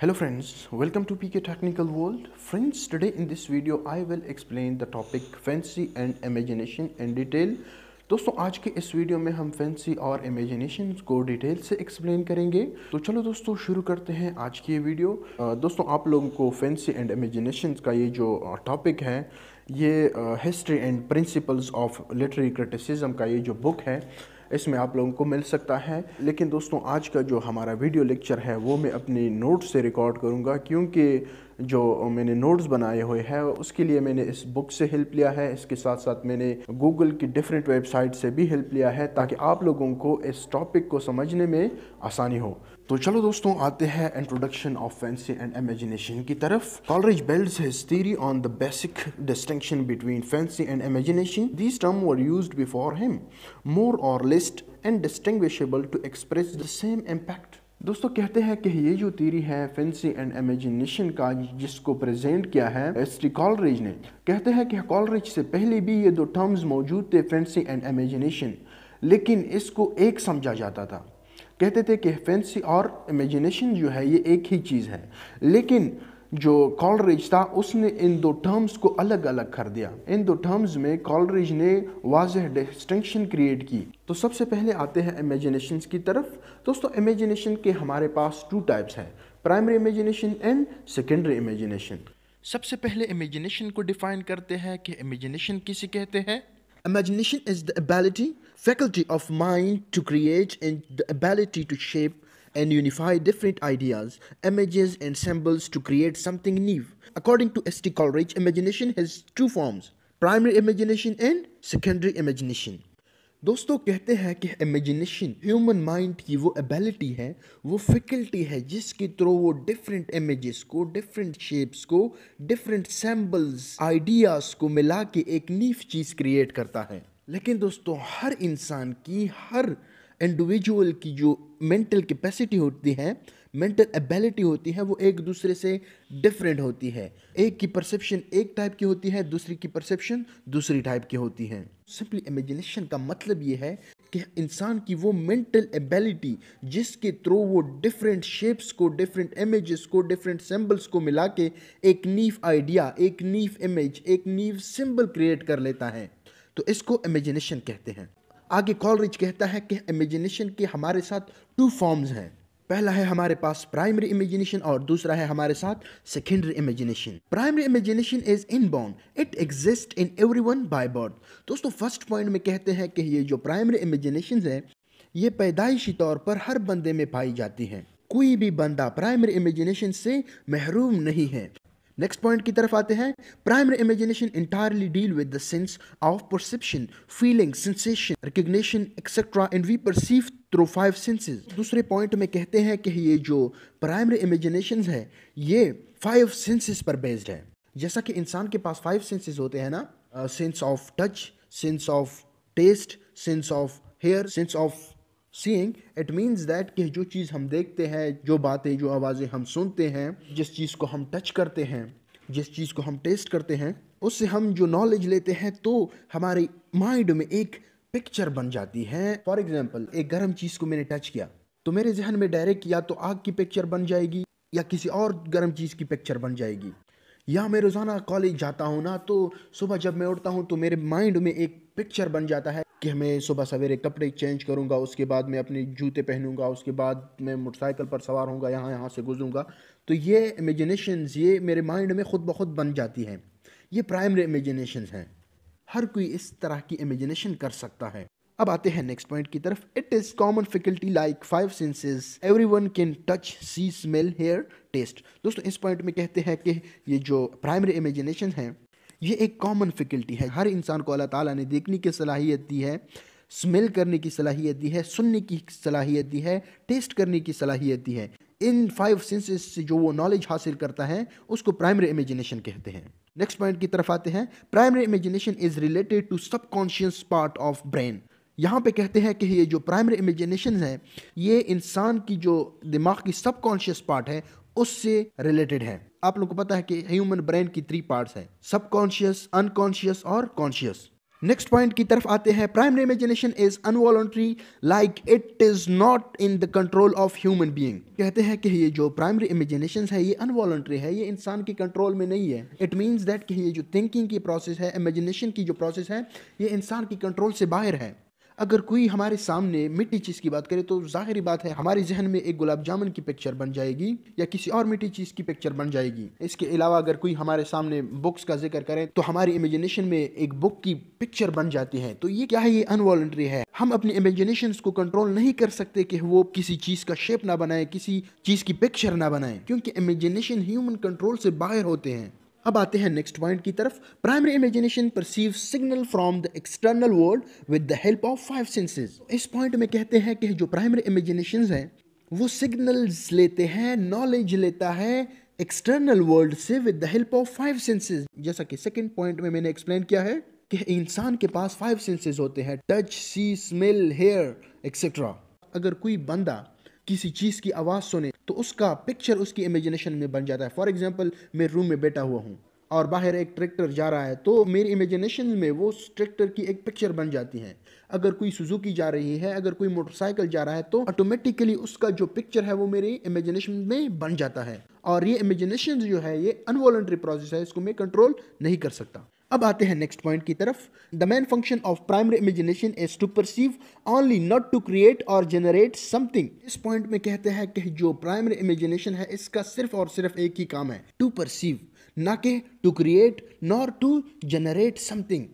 hello friends welcome to pk technical world friends today in this video i will explain the topic fancy and imagination in detail दोस्तों आज के इस video में हम fancy और imagination को detail से एक्सप्लेन करेंगे तो चलो दोस्तों शुरू करते हैं आज की ये वीडियो दोस्तों आप लोगों को फैंसी एंड इमेजिनेशन का ये जो टॉपिक है ये history and principles of literary criticism का ये जो बुक है इसमें आप लोगों को मिल सकता है लेकिन दोस्तों आज का जो हमारा वीडियो लेक्चर है वो मैं अपनी नोट से रिकॉर्ड करूँगा क्योंकि जो मैंने नोट्स बनाए हुए हैं उसके लिए मैंने इस बुक से हेल्प लिया है इसके साथ साथ मैंने गूगल की डिफरेंट वेबसाइट से भी हेल्प लिया है ताकि आप लोगों को इस टॉपिक को समझने में आसानी हो तो चलो दोस्तों आते हैं introduction of fancy and imagination की तरफ Coleridge built his theory on the basic distinction between fancy and imagination this term were used before him more or less and distinguishable to express the same impact दोस्तों कहते हैं कि ये जो theory है fancy and imagination का जिसको present किया है टी कॉलरेज ने कहते हैं कि कॉलरेज से पहले भी ये दो टर्म्स मौजूद थे फैंसी एंड इमेजिनेशन लेकिन इसको एक समझा जाता था कहते थे कि फैंसी और इमेजिनेशन जो है ये एक ही चीज़ है लेकिन जो कॉलरेज था उसने इन दो टर्म्स को अलग अलग कर दिया इन दो टर्म्स में कॉलरेज ने वाज डिस्टिंक्शन क्रिएट की तो सबसे पहले आते हैं इमेजिनेशन की तरफ दोस्तों इमेजिनेशन के हमारे पास टू टाइप्स हैं primary imagination and secondary imagination सबसे पहले इमेजिनेशन को डिफाइन करते हैं कि इमेजिनेशन किसे कहते हैं imagination is the ability faculty of mind to create and the ability to shape and unify different ideas, images, and symbols to create something new. According to S.T. Coleridge, imagination has two forms primary imagination and secondary imagination. दोस्तों कहते हैं कि imagination human mind की वो ability है वो faculty है जिसके थ्रू वो डिफरेंट इमेजेस को डिफरेंट शेप्स को डिफरेंट सैम्बल्स आइडियाज़ को मिला के एक नीफ चीज़ क्रिएट करता है लेकिन दोस्तों हर इंसान की हर इंडिविजुअल की जो मेंटल कैपेसिटी होती है मेंटल एबिलिटी होती है वो एक दूसरे से डिफरेंट होती है एक की परसेप्शन एक टाइप की होती है दूसरी की परसेप्शन दूसरी टाइप की होती है सिंपली इमेजिनेशन का मतलब ये है कि इंसान की वो मेंटल एबिलिटी जिसके थ्रू वो डिफरेंट शेप्स को डिफरेंट इमेजेस को डिफरेंट सिंबल्स को मिला के एक नीफ आइडिया एक नीफ इमेज एक नीव सिंबल क्रिएट कर लेता है तो इसको इमेजिनेशन कहते हैं आगे कॉलरिज कहता है कि इमेजिनेशन के हमारे साथ टू फॉर्म्स हैं पहला है हमारे पास प्राइमरी इमेजिनेशन और दूसरा है हमारे साथ secondary imagination primary imagination is in inborn it exist in everyone by birth दोस्तों फर्स्ट पॉइंट में कहते हैं कि ये जो प्राइमरी इमेजिनेशन है ये पैदाइशी तौर पर हर बंदे में पाई जाती है कोई भी बंदा प्राइमरी इमेजिनेशन से महरूम नहीं है नेक्स्ट पॉइंट की तरफ आते हैं primary imagination entirely deal with the sense of perception feeling sensation recognition etcetera and we perceive through five senses दूसरे पॉइंट में कहते हैं कि ये जो प्राइमरी इमेजिनेशन है ये फाइव सेंसेस पर बेस्ड है जैसा कि इंसान के पास फाइव सेंसेस होते हैं ना sense of touch sense of taste sense of hear sense of seeing it means that कि जो चीज़ हम देखते हैं जो बातें जो आवाज़ें हम सुनते हैं जिस चीज़ को हम टच करते हैं जिस चीज़ को हम टेस्ट करते हैं उससे हम जो नॉलेज लेते हैं तो हमारे माइंड में एक पिक्चर बन जाती है फॉर एग्जाम्पल एक गर्म चीज़ को मैंने टच किया तो मेरे जहन में डायरेक्ट या तो आग की पिक्चर बन जाएगी या किसी और गर्म चीज़ की पिक्चर बन जाएगी या मैं रोज़ाना कॉलेज जाता हूँ ना तो सुबह जब मैं उठता हूँ तो मेरे माइंड में एक पिक्चर बन जाता है कि हमें सुबह सवेरे कपड़े चेंज करूँगा उसके बाद मैं अपने जूते पहनूँगा उसके बाद मैं मोटरसाइकिल पर सवार होंगे यहाँ यहाँ से गुजरूंगा तो ये इमेजिनेशंस ये मेरे माइंड में ख़ुद ब खुद बन जाती हैं ये प्राइमरी इमेजिनेशंस हैं हर कोई इस तरह की इमेजिनेशन कर सकता है अब आते हैं नेक्स्ट पॉइंट की तरफ it is common faculty like five senses everyone can touch see smell hear taste दोस्तों इस पॉइंट में कहते हैं कि ये जो प्राइमरी इमेजिनेशन हैं ये एक कॉमन फैकल्टी है हर इंसान को अल्लाह ताला ने देखने की सलाहियत दी है स्मेल करने की सलाहियत दी है सुनने की सलाहियत दी है टेस्ट करने की सलाहियत दी है इन फाइव सेंसेस से जो वो नॉलेज हासिल करता है उसको प्राइमरी इमेजिनेशन कहते हैं नेक्स्ट पॉइंट की तरफ आते हैं primary imagination is related to subconscious part of brain यहाँ पे कहते हैं कि ये जो प्राइमरी इमेजिनेशन है ये इंसान की जो दिमाग की सबकॉन्शियस पार्ट है उससे रिलेटेड है आप लोग को पता है कि ह्यूमन ब्रेन की थ्री पार्ट्स है सबकॉन्शियस अनकॉन्शियस और कॉन्शियस नेक्स्ट पॉइंट की तरफ आते हैं primary imagination is involuntary like it is not in the control of human being कहते हैं कि ये जो प्राइमरी इमेजिनेशन है ये अनवॉल्ट्री है ये इंसान के कंट्रोल में नहीं है इट मीन्स दैट कि ये जो थिंकिंग की प्रोसेस है इमेजिनेशन की जो प्रोसेस है ये इंसान की कंट्रोल से बाहर है अगर कोई हमारे सामने मिट्टी चीज़ की बात करे तो जाहिर बात है हमारे जहन में एक गुलाब जामुन की पिक्चर बन जाएगी या किसी और मिट्टी चीज़ की पिक्चर बन जाएगी इसके अलावा अगर कोई हमारे सामने बुक्स का जिक्र करें तो हमारी इमेजिनेशन में एक बुक की पिक्चर बन जाती है तो ये क्या है ये अनवॉल्ट्री है हम अपने इमेजिनेशन को कंट्रोल नहीं कर सकते कि वो किसी चीज़ का शेप ना बनाए किसी चीज़ की पिक्चर ना बनाए क्योंकि इमेजिनेशन ह्यूमन कंट्रोल से बाहर होते हैं अब आते हैं नेक्स्ट पॉइंट की तरफ primary imagination perceive signal from the external world with the help of five senses इस पॉइंट में कहते हैं कि जो प्राइमरी इमेजिनेशन है वो सिग्नल्स लेते हैं नॉलेज लेता है एक्सटर्नल वर्ल्ड से with the help of five senses जैसा कि सेकेंड पॉइंट में मैंने एक्सप्लेन किया है कि इंसान के पास फाइव सेंसेस होते हैं touch see smell hear etcetera अगर कोई बंदा किसी चीज़ की आवाज़ सुने तो उसका पिक्चर उसकी इमेजिनेशन में बन जाता है फॉर एग्जाम्पल मैं रूम में बैठा हुआ हूँ और बाहर एक ट्रैक्टर जा रहा है तो मेरी इमेजिनेशन में वो ट्रैक्टर की एक पिक्चर बन जाती है अगर कोई सुजुकी जा रही है अगर कोई मोटरसाइकिल जा रहा है तो ऑटोमेटिकली उसका जो पिक्चर है वो मेरी इमेजिनेशन में बन जाता है और ये इमेजिनेशन जो है ये अनवॉलेंट्री प्रोसेस है इसको मैं कंट्रोल नहीं कर सकता अब आते हैं नेक्स्ट पॉइंट की तरफ the main function of primary imagination is to perceive only not to create or generate something इस पॉइंट में कहते हैं कि जो प्राइमरी इमेजिनेशन है इसका सिर्फ और सिर्फ एक ही काम है टू परसीव ना के to create nor to generate something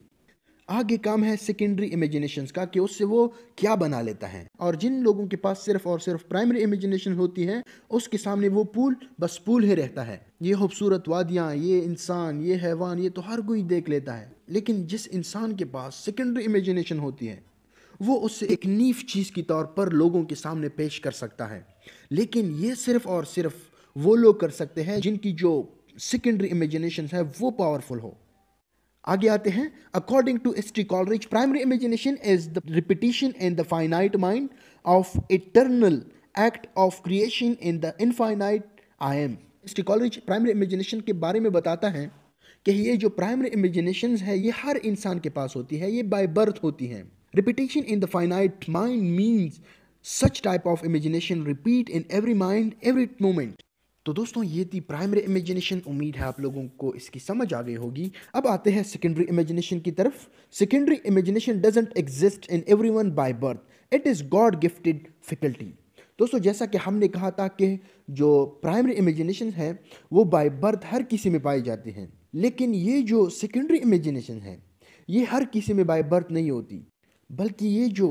आगे काम है सेकेंडरी इमेजिनेशन का कि उससे वो क्या बना लेता है और जिन लोगों के पास सिर्फ और सिर्फ प्राइमरी इमेजिनेशन होती है उसके सामने वो पूल बस पूल ही रहता है ये खूबसूरत वादियाँ ये इंसान ये हैवान ये तो हर कोई देख लेता है लेकिन जिस इंसान के पास सेकेंडरी इमेजिनेशन होती है वो उससे एक नीफ चीज़ के तौर पर लोगों के सामने पेश कर सकता है लेकिन ये सिर्फ और सिर्फ वो लोग कर सकते हैं जिनकी जो सेकेंडरी इमेजिनेशन है वो पावरफुल हो आगे आते हैं according to S T Coleridge primary imagination is the repetition in the finite mind of eternal act of creation in the infinite I am S T Coleridge primary imagination के बारे में बताता है कि ये जो प्राइमरी इमेजिनेशन है ये हर इंसान के पास होती है ये बाय बर्थ होती हैं repetition in the finite mind means such type of imagination repeat in every mind every moment तो दोस्तों ये थी प्राइमरी इमेजिनेशन उम्मीद है आप लोगों को इसकी समझ आ गई होगी अब आते हैं सेकेंडरी इमेजिनेशन की तरफ secondary imagination doesn't exist in everyone by birth it is God gifted faculty दोस्तों जैसा कि हमने कहा था कि जो प्राइमरी इमेजिनेशन है वो बाय बर्थ हर किसी में पाई जाती हैं लेकिन ये जो सेकेंडरी इमेजिनेशन है ये हर किसी में बाय बर्थ नहीं होती बल्कि ये जो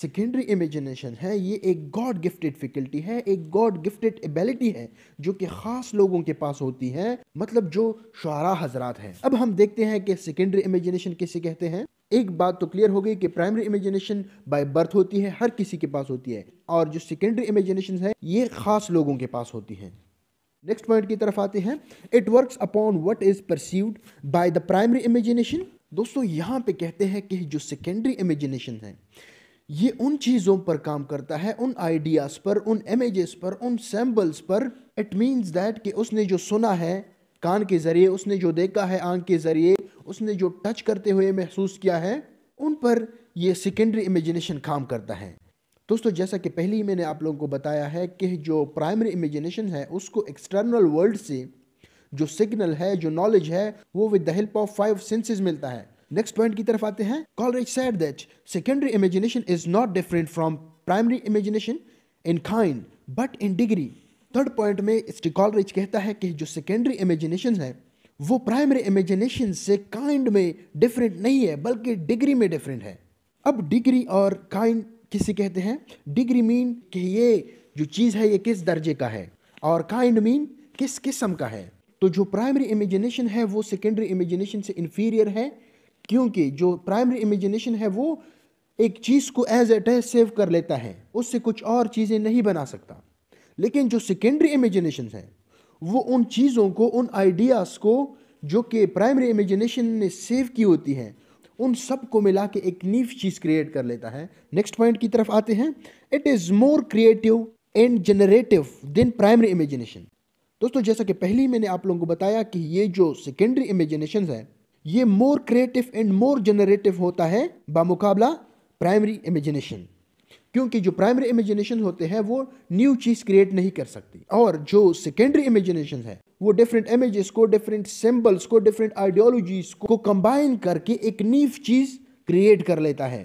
सेकेंडरी इमेजिनेशन है ये एक गॉड गिफ्टेड फैकल्टी है एक गॉड गिफ्टेड एबिलिटी है जो कि ख़ास लोगों के पास होती है मतलब जो शुरा हजरात हैं अब हम देखते हैं कि सेकेंडरी इमेजिनेशन किसे कहते हैं एक बात तो क्लियर हो गई कि प्राइमरी इमेजिनेशन बाय बर्थ होती है हर किसी के पास होती है और जो सेकेंडरी इमेजिनेशन है ये ख़ास लोगों के पास होती है नेक्स्ट पॉइंट की तरफ आते हैं it work upon what is perceived by the primary imagination दोस्तों यहाँ पे कहते हैं कि जो सेकेंडरी इमेजिनेशन है ये उन चीज़ों पर काम करता है उन आइडियाज़ पर उन इमेजेस पर उन सैम्बल्स पर इट मीन्स दैट कि उसने जो सुना है कान के ज़रिए उसने जो देखा है आँख के ज़रिए उसने जो टच करते हुए महसूस किया है उन पर ये सेकेंडरी इमेजिनेशन काम करता है दोस्तों जैसा कि पहले ही मैंने आप लोगों को बताया है कि जो प्राइमरी इमेजिनेशन है उसको एक्सटर्नल वर्ल्ड से जो सिग्नल है जो नॉलेज है वो with the help of five senses मिलता है नेक्स्ट पॉइंट की तरफ आते हैं Coleridge said that secondary imagination is not different from primary imagination in kind but in degree third point में कॉलरेज कहता है कि जो सेकेंडरी इमेजिनेशन है वो प्राइमरी इमेजिनेशन से काइंड में डिफरेंट नहीं है बल्कि डिग्री में डिफरेंट है अब डिग्री और काइंड किसे कहते हैं डिग्री मीन कि ये जो चीज़ है ये किस दर्जे का है और काइंड मीन किस किस्म का है तो जो प्राइमरी इमेजिनेशन है वो सेकेंडरी इमेजिनेशन से इन्फीरियर है क्योंकि जो प्राइमरी इमेजिनेशन है वो एक चीज़ को एज एट एज सेव कर लेता है उससे कुछ और चीज़ें नहीं बना सकता लेकिन जो सेकेंडरी इमेजिनेशन हैं वो उन चीज़ों को उन आइडियाज़ को जो कि प्राइमरी इमेजिनेशन ने सेव की होती हैं उन सब को मिला के एक नीव चीज़ क्रिएट कर लेता है नेक्स्ट पॉइंट की तरफ आते हैं it is more creative and generative than primary imagination दोस्तों जैसा कि पहले ही मैंने आप लोगों को बताया कि ये जो सेकेंडरी इमेजिनेशन है ये more creative and more generative होता है बामुकाबला प्राइमरी इमेजिनेशन क्योंकि जो प्राइमरी इमेजिनेशन होते हैं वो न्यू चीज़ क्रिएट नहीं कर सकती और जो सेकेंडरी इमेजिनेशन है वो डिफरेंट इमेजेस को डिफरेंट सिंबल्स को डिफरेंट आइडियोलॉजीज को कंबाइन करके एक नीव चीज़ क्रिएट कर लेता है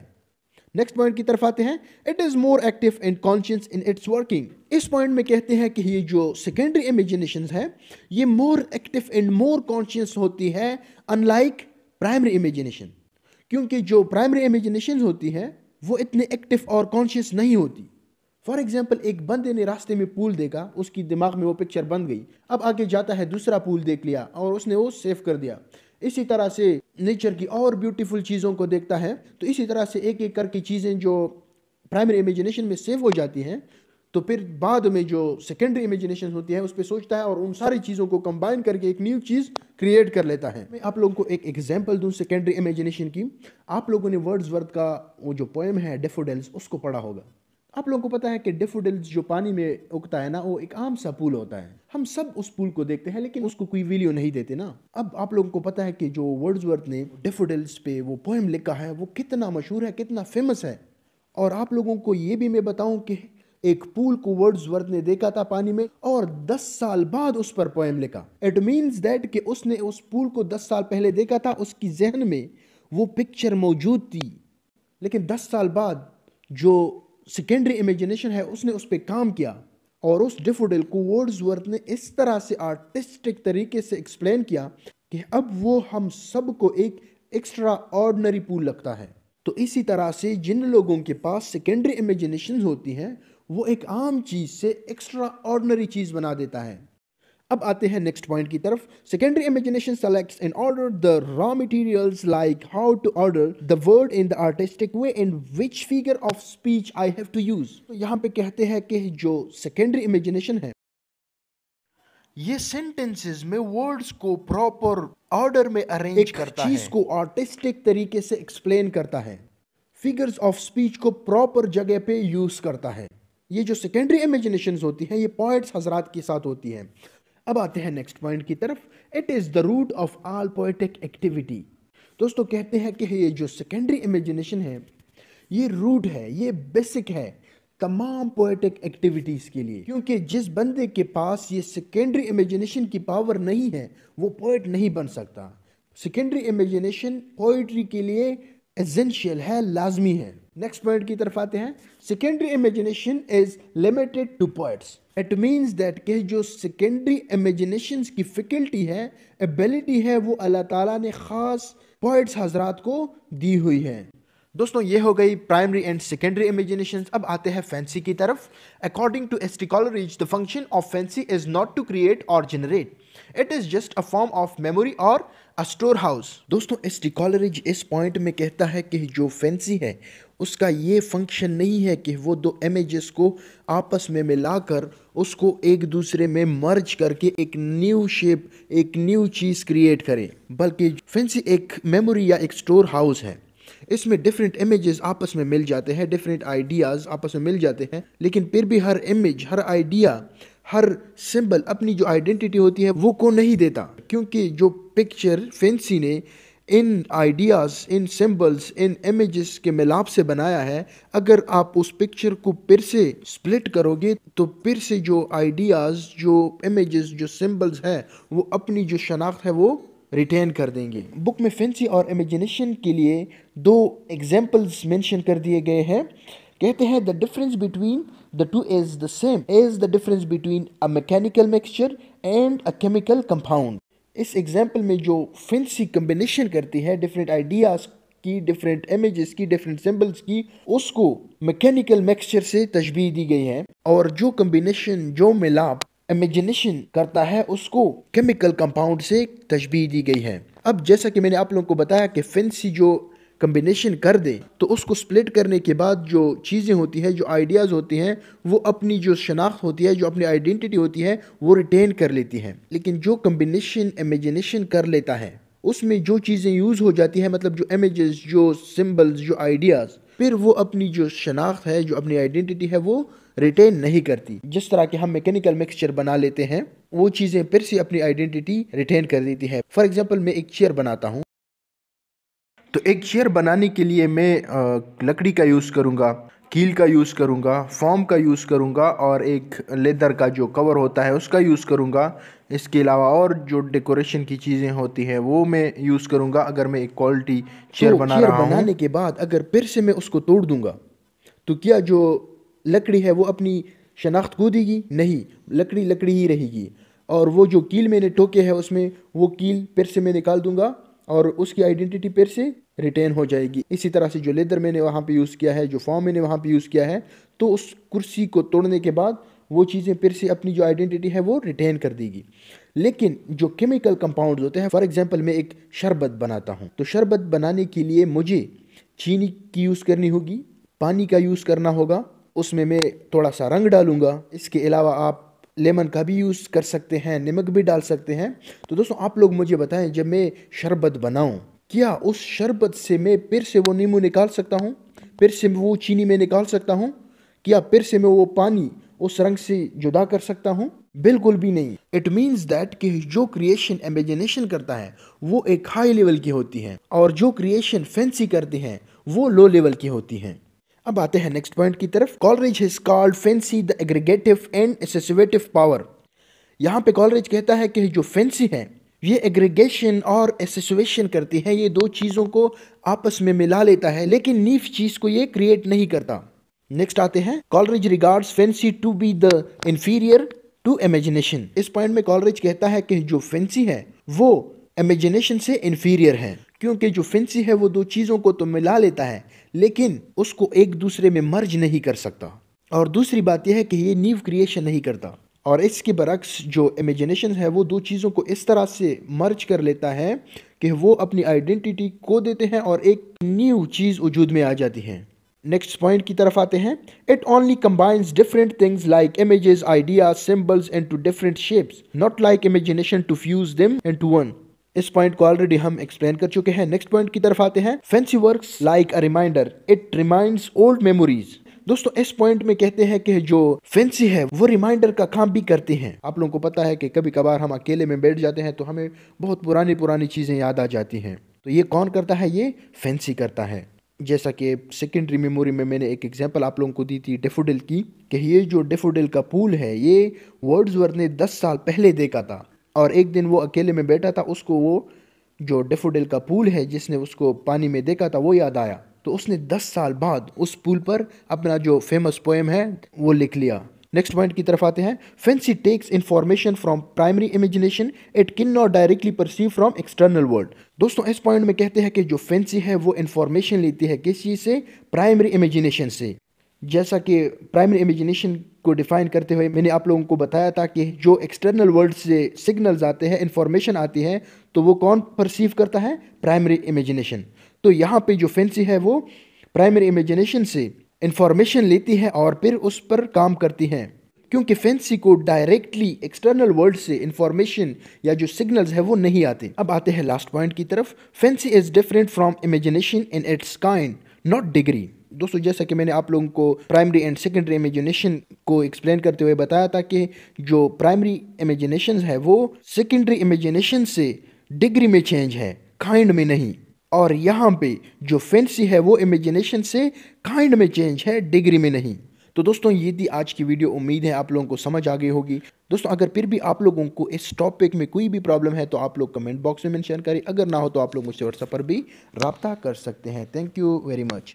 नेक्स्ट पॉइंट की तरफ आते हैं it is more active and conscious in its working इस पॉइंट में कहते हैं कि ये जो सेकेंडरी इमेजिनेशन है ये more active and more conscious होती है अनलाइक प्राइमरी इमेजिनेशन क्योंकि जो प्राइमरी इमेजिनेशन होती है वो इतने एक्टिव और कॉन्शियस नहीं होती फॉर एग्जाम्पल एक बंदे ने रास्ते में पूल देखा उसकी दिमाग में वो पिक्चर बन गई अब आगे जाता है दूसरा पूल देख लिया और उसने वो सेव कर दिया इसी तरह से नेचर की और ब्यूटीफुल चीज़ों को देखता है तो इसी तरह से एक एक करके चीज़ें जो प्राइमरी इमेजिनेशन में सेव हो जाती हैं तो फिर बाद में जो सेकेंडरी इमेजिनेशन होती है उस पर सोचता है और उन सारी चीज़ों को कंबाइन करके एक न्यू चीज़ क्रिएट कर लेता है मैं आप लोगों को एक एग्जांपल दूं सेकेंडरी इमेजिनेशन की आप लोगों ने वर्थ का वो जो पोएम है डेफोडेल्स उसको पढ़ा होगा आप लोगों को पता है कि डेफोडिल्स जो पानी में उगता है ना वो एक आम सा पुल होता है हम सब उस पुल को देखते हैं लेकिन उसको कोई वैल्यू नहीं देते ना अब आप लोगों को पता है कि जो वर्ड्सवर्थ ने डेफोडिल्स पे वो पोएम लिखा है वो कितना मशहूर है कितना फेमस है और आप लोगों को ये भी मैं बताऊं कि एक पुल को वर्थ ने देखा था पानी में और 10 साल बाद उस पर पोएम लिखा इट मीन्स दैट कि उसने उस पुल को 10 साल पहले देखा था उसकी जहन में वो पिक्चर मौजूद थी लेकिन 10 साल बाद जो सेकेंडरी इमेजिनेशन है उसने उस पर काम किया और उस डिफोडिल को वर्ड्सवर्थ ने इस तरह से आर्टिस्टिक तरीके से एक्सप्लेन किया कि अब वो हम सब को एक एक्स्ट्रा ऑर्डनरी पूल लगता है तो इसी तरह से जिन लोगों के पास सेकेंडरी इमेजिनेशन होती हैं वो एक आम चीज़ से एक्स्ट्रा ऑर्डनरी चीज़ बना देता है अब आते हैं नेक्स्ट पॉइंट की तरफ secondary imagination selects in order the raw materials like how to order the word in the artistic way in which figure of speech I have to use तो यहाँ पे कहते हैं कि जो सेकेंडरी इमेजिनेशन है ये सेंटेंसेस में वर्ड्स को प्रॉपर ऑर्डर में अरेंज करता चीज है चीज को आर्टिस्टिक तरीके से एक्सप्लेन करता है फिगर्स ऑफ स्पीच को प्रॉपर जगह पे यूज करता है ये जो सेकेंडरी इमेजिनेशन होती हैं ये पॉइंट्स हजरात के साथ होती हैं अब आते हैं नेक्स्ट पॉइंट की तरफ it is the root of all poetic activity दोस्तों कहते हैं कि ये जो सेकेंडरी इमेजिनेशन है ये रूट है ये बेसिक है तमाम पोएटिक एक्टिविटीज़ के लिए क्योंकि जिस बंदे के पास ये सेकेंडरी इमेजिनेशन की पावर नहीं है वो पोइट नहीं बन सकता सेकेंडरी इमेजिनेशन पोइट्री के लिए एजेंशियल है लाजमी है नेक्स्ट पॉइंट की तरफ आते हैं secondary imagination is limited to points it means that के जो सेकेंडरी इमेजिनेशन की फैकल्टी है एबिलिटी है वो अल्लाह ताला ने ख़ास पॉइंट्स हजरात को दी हुई है दोस्तों ये हो गई प्राइमरी एंड सेकेंडरी इमेजिनेशन अब आते हैं फैंसी की तरफ according to S T Coleridge the function of fancy is not to create or generate it is just a form of memory or a store house दोस्तों एस्टिकॉलरीज इस पॉइंट में कहता है कि जो फैंसी है उसका ये फंक्शन नहीं है कि वो दो इमेजेस को आपस में मिलाकर उसको एक दूसरे में मर्ज करके एक न्यू शेप एक न्यू चीज़ क्रिएट करें बल्कि फैंसी एक मेमोरी या एक स्टोर हाउस है इसमें डिफरेंट इमेजेस आपस में मिल जाते हैं डिफरेंट आइडियाज़ आपस में मिल जाते हैं लेकिन फिर भी हर इमेज हर आइडिया हर सिंबल अपनी जो आइडेंटिटी होती है वो को नहीं देता क्योंकि जो पिक्चर फेंसी ने इन आइडियाज़ इन सिंबल्स इन इमेजेस के मिलाप से बनाया है अगर आप उस पिक्चर को फिर से स्प्लिट करोगे तो फिर से जो आइडियाज़ जो इमेजेस जो सिंबल्स हैं वो अपनी जो शनाख्त है वो रिटेन कर देंगे बुक में फैंसी और इमेजिनेशन के लिए दो एग्जाम्पल्स मैंशन कर दिए गए हैं कहते हैं the difference between the two is the same is the difference between a mechanical mixture and a chemical compound इस एग्जाम्पल में जो फैंसी कम्बिनेशन करती है डिफरेंट आइडियाज़ की डिफरेंट इमेजेस की डिफरेंट सिम्बल्स की उसको मैकेनिकल मिक्सचर से तशबी दी गई है और जो कम्बिनेशन जो मिलाप इमेजिनेशन करता है उसको केमिकल कंपाउंड से तशबी दी गई है अब जैसा कि मैंने आप लोगों को बताया कि फेंसी जो कम्बिनेशन कर दे तो उसको स्प्लिट करने के बाद जो चीज़ें होती हैं जो आइडियाज़ होती हैं वो अपनी जो शनाख्त होती है जो अपनी आइडेंटिटी होती है वो रिटेन कर लेती हैं लेकिन जो कम्बिनेशन इमेजिनेशन कर लेता है उसमें जो चीज़ें यूज़ हो जाती हैं मतलब जो इमेजेस जो सिम्बल्स जो आइडियाज़ फिर वो अपनी जो शनाख्त है जो अपनी आइडेंटिटी है वो रिटेन नहीं करती जिस तरह के हम मैकेनिकल मिक्सचर बना लेते हैं वो चीज़ें फिर से अपनी आइडेंटिटी रिटेन कर देती है फॉर एग्जाम्पल मैं एक चेयर बनाता हूँ तो एक चेयर बनाने के लिए मैं लकड़ी का यूज़ करूँगा कील का यूज़ करूंगा फॉर्म का यूज़ करूंगा और एक लेदर का जो कवर होता है उसका यूज़ करूँगा इसके अलावा और जो डेकोरेशन की चीज़ें होती हैं वो मैं यूज़ करूँगा अगर मैं एक क्वालिटी चेयर तो बना रहा हूं। बनाने के बाद अगर फिर से मैं उसको तोड़ दूँगा तो क्या जो लकड़ी है वो अपनी शनाख्त खो देगी नहीं लकड़ी लकड़ी ही रहेगी और वो जो कील मैंने टोके है उसमें वो कील फिर से मैं निकाल दूंगा और उसकी आइडेंटिटी फिर से रिटेन हो जाएगी इसी तरह से जो लेदर मैंने वहाँ पे यूज़ किया है जो फॉर्म मैंने वहाँ पे यूज़ किया है तो उस कुर्सी को तोड़ने के बाद वो चीज़ें फिर से अपनी जो आइडेंटिटी है वो रिटेन कर देगी लेकिन जो केमिकल कंपाउंड होते हैं फॉर एग्ज़ाम्पल मैं एक शरबत बनाता हूँ तो शरबत बनाने के लिए मुझे चीनी की यूज़ करनी होगी पानी का यूज़ करना होगा उसमें मैं थोड़ा सा रंग डालूंगा इसके अलावा आप लेमन का भी यूज़ कर सकते हैं नमक भी डाल सकते हैं तो दोस्तों आप लोग मुझे बताएं जब मैं शरबत बनाऊं क्या उस शरबत से मैं फिर से वो नींबू निकाल सकता हूँ फिर से वो चीनी में निकाल सकता हूँ क्या फिर से मैं वो पानी उस रंग से जुदा कर सकता हूँ बिल्कुल भी नहीं इट मीन्स दैट कि जो क्रिएशन इमेजिनेशन करता है वो एक हाई लेवल की होती है और जो क्रिएशन फैंसी करते हैं वो लो लेवल की होती हैं अब आते हैं नेक्स्ट पॉइंट की तरफ Coleridge his called fancy the aggregative and associative power यहाँ पे कॉलरेज कहता है कि जो फेंसी है ये एग्रीगेशन और एसेसुएशन करती है ये दो चीज़ों को आपस में मिला लेता है लेकिन नीफ चीज़ को ये क्रिएट नहीं करता नेक्स्ट आते हैं Coleridge regards fancy to be the inferior to imagination इस पॉइंट में कॉलरेज कहता है कि जो फेंसी है वो इमेजिनेशन से इन्फीरियर है क्योंकि जो फेंसी है वो दो चीज़ों को तो मिला लेता है लेकिन उसको एक दूसरे में मर्ज नहीं कर सकता और दूसरी बात यह है कि ये न्यू क्रिएशन नहीं करता और इसके बरक्स जो इमेजिनेशन है वो दो चीज़ों को इस तरह से मर्ज कर लेता है कि वो अपनी आइडेंटिटी को देते हैं और एक न्यू चीज़ वजूद में आ जाती है नेक्स्ट पॉइंट की तरफ आते हैं it only combines different things like images ideas symbols and to different shapes not like imagination to fuse them into to one इस पॉइंट को ऑलरेडी हम एक्सप्लेन कर चुके हैं नेक्स्ट पॉइंट की तरफ आते हैं fancy work like a reminder it remind old memories दोस्तों इस पॉइंट में कहते हैं कि जो फैंसी है वो रिमाइंडर का काम भी करती हैं आप लोगों को पता है कि कभी कभार हम अकेले में बैठ जाते हैं तो हमें बहुत पुरानी पुरानी चीज़ें याद आ जाती हैं तो ये कौन करता है ये फैंसी करता है जैसा कि सेकेंडरी मेमोरी में मैंने एक एग्जांपल आप लोगों को दी थी डेफोडिल की कि ये जो डेफोडिल का पूल है ये वर्ड्सवर्थ ने 10 साल पहले देखा था और एक दिन वो अकेले में बैठा था उसको वो जो डेफोडिल का पुल है जिसने उसको पानी में देखा था वो याद आया तो उसने दस साल बाद उस पुल पर अपना जो फेमस पोएम है वो लिख लिया नेक्स्ट पॉइंट की तरफ आते हैं fancy takes information from primary imagination it can not directly perceive from external world दोस्तों इस पॉइंट में कहते हैं कि जो फैंसी है वो इन्फॉर्मेशन लेती है किस चीज़ से प्राइमरी इमेजिनेशन से जैसा कि प्राइमरी इमेजिनेशन को डिफाइन करते हुए मैंने आप लोगों को बताया था कि जो एक्सटर्नल वर्ल्ड से सिग्नल्स आते हैं इन्फॉर्मेशन आती है तो वो कौन परसीव करता है प्राइमरी इमेजिनेशन तो यहाँ पे जो फैंसी है वो प्राइमरी इमेजिनेशन से इन्फॉर्मेशन लेती है और फिर उस पर काम करती हैं क्योंकि फैंसी को डायरेक्टली एक्सटर्नल वर्ल्ड से इंफॉर्मेशन या जो सिग्नल्स है वो नहीं आते अब आते हैं लास्ट पॉइंट की तरफ fancy is different from imagination in its kind not degree दोस्तों जैसा कि मैंने आप लोगों को प्राइमरी एंड सेकेंडरी इमेजिनेशन को एक्सप्लेन करते हुए बताया था कि जो प्राइमरी इमेजिनेशन है वो सेकेंडरी इमेजिनेशन से डिग्री में चेंज है काइंड में नहीं और यहाँ पे जो फैंसी है वो इमेजिनेशन से काइंड में चेंज है डिग्री में नहीं तो दोस्तों ये थी आज की वीडियो उम्मीद है आप लोगों को समझ आ गई होगी दोस्तों अगर फिर भी आप लोगों को इस टॉपिक में कोई भी प्रॉब्लम है तो आप लोग कमेंट बॉक्स में मेंशन करें अगर ना हो तो आप लोग मुझसे व्हाट्सएप पर भी रबता कर सकते हैं थैंक यू वेरी मच